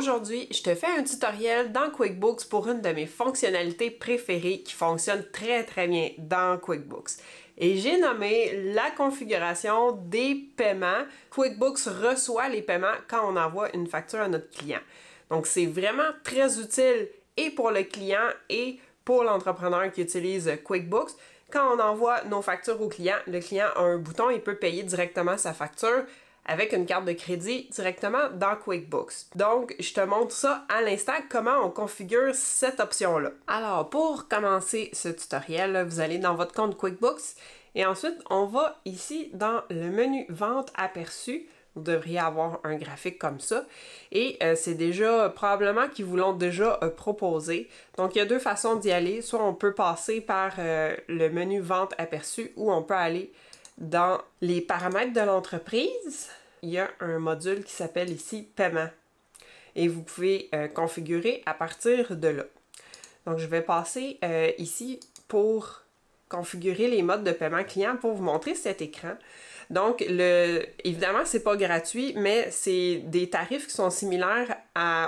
Aujourd'hui, je te fais un tutoriel dans QuickBooks pour une de mes fonctionnalités préférées qui fonctionne très très bien dans QuickBooks. Et j'ai nommé la configuration des paiements. QuickBooks reçoit les paiements quand on envoie une facture à notre client. Donc c'est vraiment très utile et pour le client et pour l'entrepreneur qui utilise QuickBooks. Quand on envoie nos factures au client, le client a un bouton, il peut payer directement sa facture avec une carte de crédit directement dans QuickBooks. Donc, je te montre ça à l'instant, comment on configure cette option-là. Alors, pour commencer ce tutoriel, vous allez dans votre compte QuickBooks et ensuite, on va ici dans le menu Vente aperçu. Vous devriez avoir un graphique comme ça. Et euh, c'est déjà probablement qu'ils vous l'ont déjà euh, proposé. Donc, il y a deux façons d'y aller. Soit on peut passer par euh, le menu Vente aperçu ou on peut aller dans les paramètres de l'entreprise il y a un module qui s'appelle ici paiement. Et vous pouvez euh, configurer à partir de là. Donc, je vais passer euh, ici pour configurer les modes de paiement client pour vous montrer cet écran. Donc, le, évidemment, n'est pas gratuit, mais c'est des tarifs qui sont similaires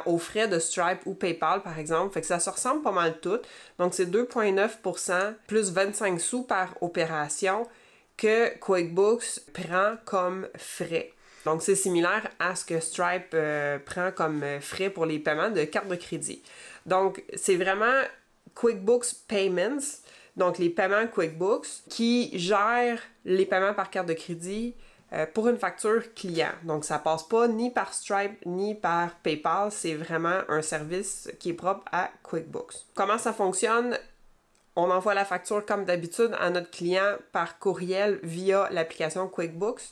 aux frais de Stripe ou PayPal, par exemple. Fait que ça se ressemble pas mal tout. Donc, c'est 2,9 plus 25 sous par opération que QuickBooks prend comme frais. Donc, c'est similaire à ce que Stripe euh, prend comme euh, frais pour les paiements de carte de crédit. Donc, c'est vraiment QuickBooks Payments, donc les paiements QuickBooks, qui gèrent les paiements par carte de crédit euh, pour une facture client. Donc, ça passe pas ni par Stripe ni par PayPal. C'est vraiment un service qui est propre à QuickBooks. Comment ça fonctionne? On envoie la facture comme d'habitude à notre client par courriel via l'application QuickBooks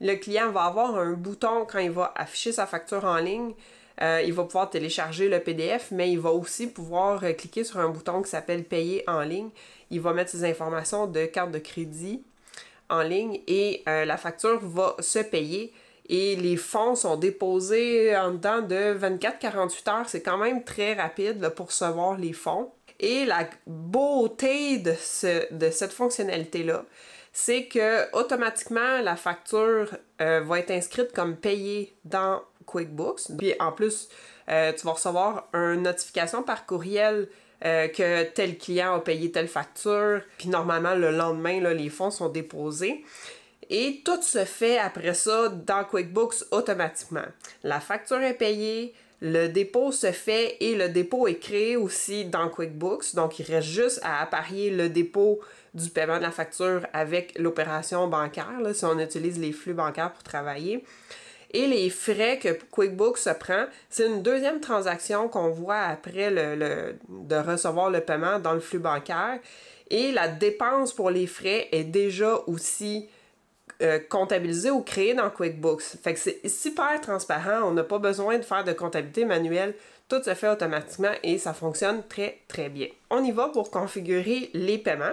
le client va avoir un bouton quand il va afficher sa facture en ligne. Euh, il va pouvoir télécharger le PDF, mais il va aussi pouvoir euh, cliquer sur un bouton qui s'appelle Payer en ligne. Il va mettre ses informations de carte de crédit en ligne et euh, la facture va se payer. Et les fonds sont déposés en dedans de 24-48 heures. C'est quand même très rapide pour recevoir les fonds. Et la beauté de cette fonctionnalité-là, c'est que automatiquement la facture euh, va être inscrite comme payée dans QuickBooks. Puis en plus, euh, tu vas recevoir une notification par courriel euh, que tel client a payé telle facture. Puis normalement, le lendemain, les fonds sont déposés. Et tout se fait après ça dans QuickBooks automatiquement. La facture est payée, le dépôt se fait et le dépôt est créé aussi dans QuickBooks, donc il reste juste à apparier le dépôt du paiement de la facture avec l'opération bancaire, si on utilise les flux bancaires pour travailler. Et les frais que QuickBooks prend, c'est une deuxième transaction qu'on voit après le, de recevoir le paiement dans le flux bancaire. Et la dépense pour les frais est déjà aussi euh, comptabiliser ou créer dans QuickBooks. Fait que c'est super transparent, on n'a pas besoin de faire de comptabilité manuelle, tout se fait automatiquement et ça fonctionne très très bien. On y va pour configurer les paiements.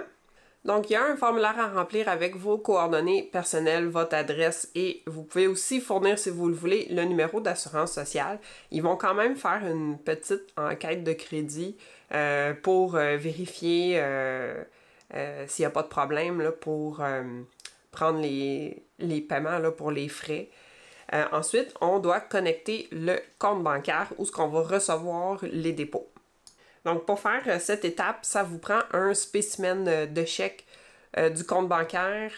Donc, il y a un formulaire à remplir avec vos coordonnées personnelles, votre adresse et vous pouvez aussi fournir, si vous le voulez, le numéro d'assurance sociale. Ils vont quand même faire une petite enquête de crédit euh, pour euh, vérifier s'il n'y a pas de problème pour prendre les, paiements pour les frais. Euh, ensuite, on doit connecter le compte bancaire où ce qu'on va recevoir les dépôts. Donc, pour faire euh, cette étape, ça vous prend un spécimen euh, de chèque du compte bancaire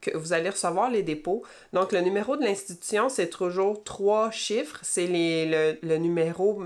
que vous allez recevoir les dépôts. Donc, le numéro de l'institution, c'est toujours trois chiffres. C'est le, numéro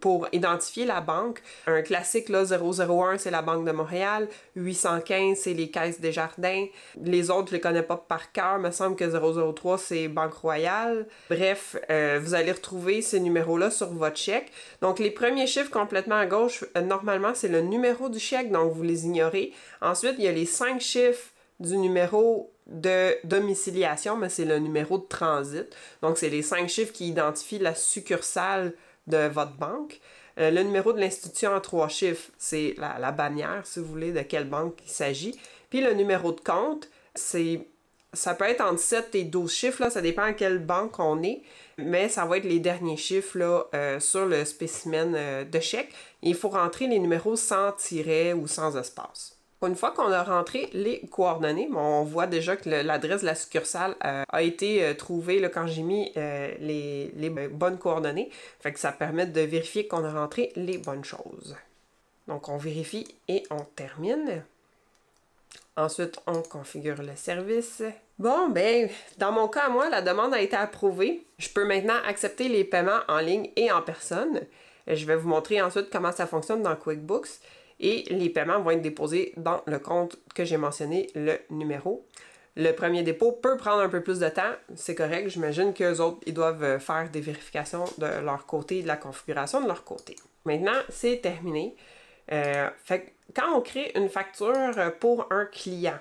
pour identifier la banque. Un classique, là, 001, c'est la Banque de Montréal. 815, c'est les Caisses des Jardins. Les autres, je les connais pas par cœur. Il me semble que 003, c'est Banque Royale. Bref, euh, vous allez retrouver ces numéros-là sur votre chèque. Donc, les premiers chiffres complètement à gauche, euh, normalement, c'est le numéro du chèque, donc vous les ignorez. Ensuite, il y a les cinq chiffres du numéro de domiciliation, mais c'est le numéro de transit. Donc, c'est les cinq chiffres qui identifient la succursale de votre banque. Euh, le numéro de l'institution en trois chiffres, c'est la, bannière, si vous voulez, de quelle banque il s'agit. Puis le numéro de compte, c'est ça peut être entre 7 et 12 chiffres, là, ça dépend à quelle banque on est, mais ça va être les derniers chiffres là, euh, sur le spécimen euh, de chèque. il faut rentrer les numéros sans tiret ou sans espace. Une fois qu'on a rentré les coordonnées, on voit déjà que l'adresse de la succursale euh, a été euh, trouvée là, quand j'ai mis euh, les, ben, bonnes coordonnées. Fait que ça permet de vérifier qu'on a rentré les bonnes choses. Donc on vérifie et on termine. Ensuite, on configure le service. Bon, ben, dans mon cas, moi, la demande a été approuvée. Je peux maintenant accepter les paiements en ligne et en personne. Je vais vous montrer ensuite comment ça fonctionne dans QuickBooks et les paiements vont être déposés dans le compte que j'ai mentionné, le numéro. Le premier dépôt peut prendre un peu plus de temps, c'est correct, j'imagine qu'eux autres, ils doivent euh, faire des vérifications de leur côté, de la configuration de leur côté. Maintenant, c'est terminé. Euh, quand on crée une facture euh, pour un client,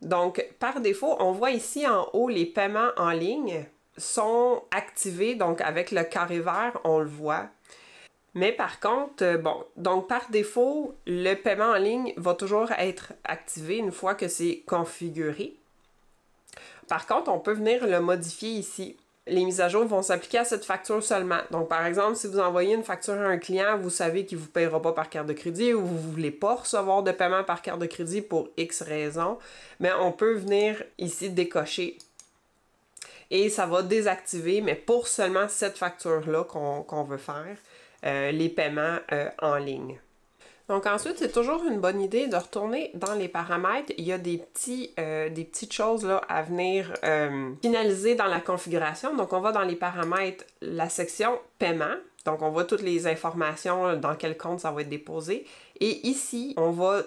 donc par défaut, on voit ici en haut les paiements en ligne sont activés, donc avec le carré vert, on le voit, mais par contre, euh, bon, donc par défaut, le paiement en ligne va toujours être activé une fois que c'est configuré. Par contre, on peut venir le modifier ici. Les mises à jour vont s'appliquer à cette facture seulement. Donc, par exemple, si vous envoyez une facture à un client, vous savez qu'il ne vous payera pas par carte de crédit ou vous ne voulez pas recevoir de paiement par carte de crédit pour X raisons, mais on peut venir ici décocher et ça va désactiver, mais pour seulement cette facture-là qu'on veut faire. Euh, les paiements euh, en ligne. Donc ensuite, c'est toujours une bonne idée de retourner dans les paramètres. Il y a des, petits, euh, des petites choses là, à venir finaliser dans la configuration. Donc on va dans les paramètres, la section paiement. Donc on voit toutes les informations, dans quel compte ça va être déposé. Et ici, on va,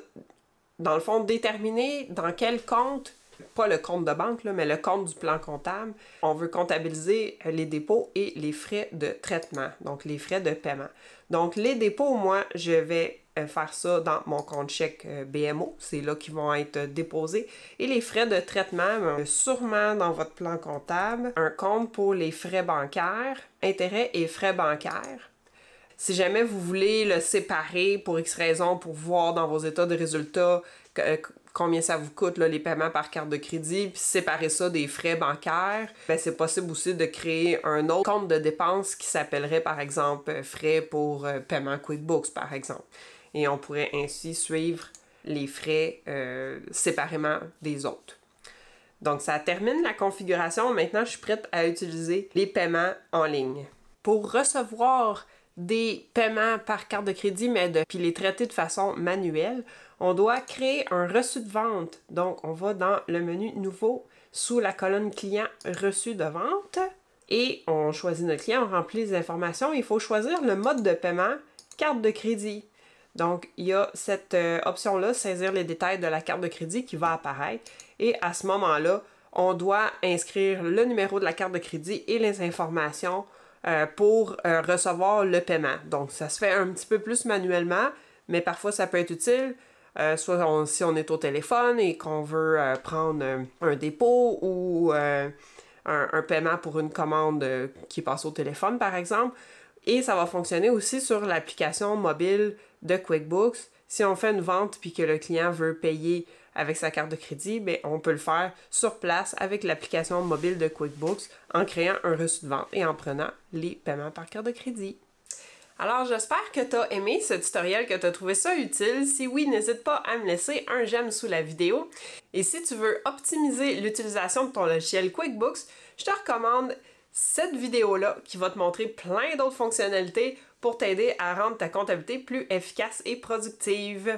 dans le fond, déterminer dans quel compte pas le compte de banque, mais le compte du plan comptable, on veut comptabiliser euh, les dépôts et les frais de traitement, donc les frais de paiement. Donc les dépôts, moi, je vais euh, faire ça dans mon compte chèque euh, BMO, c'est là qu'ils vont être déposés. Et les frais de traitement, ben, sûrement dans votre plan comptable, un compte pour les frais bancaires, intérêts et frais bancaires. Si jamais vous voulez le séparer pour X raisons, pour voir dans vos états de résultats combien ça vous coûte les paiements par carte de crédit, puis séparer ça des frais bancaires, ben, c'est possible aussi de créer un autre compte de dépenses qui s'appellerait par exemple euh, frais pour euh, paiement QuickBooks par exemple. Et on pourrait ainsi suivre les frais euh, séparément des autres. Donc ça termine la configuration. Maintenant, je suis prête à utiliser les paiements en ligne. Pour recevoir des paiements par carte de crédit, mais de, puis les traiter de façon manuelle, on doit créer un reçu de vente. Donc, on va dans le menu Nouveau sous la colonne Client reçu de vente et on choisit notre client, on remplit les informations. Il faut choisir le mode de paiement carte de crédit. Donc, il y a cette euh, option-là, saisir les détails de la carte de crédit qui va apparaître. Et à ce moment-là, on doit inscrire le numéro de la carte de crédit et les informations euh, pour euh, recevoir le paiement. Donc, ça se fait un petit peu plus manuellement, mais parfois ça peut être utile. Euh, soit si on est au téléphone et qu'on veut prendre un dépôt ou un, un, paiement pour une commande qui passe au téléphone, par exemple. Et ça va fonctionner aussi sur l'application mobile de QuickBooks. Si on fait une vente puis que le client veut payer avec sa carte de crédit, mais ben, on peut le faire sur place avec l'application mobile de QuickBooks en créant un reçu de vente et en prenant les paiements par carte de crédit. Alors j'espère que tu as aimé ce tutoriel, que tu as trouvé ça utile. Si oui, n'hésite pas à me laisser un j'aime sous la vidéo. Et si tu veux optimiser l'utilisation de ton logiciel QuickBooks, je te recommande cette vidéo-là qui va te montrer plein d'autres fonctionnalités pour t'aider à rendre ta comptabilité plus efficace et productive.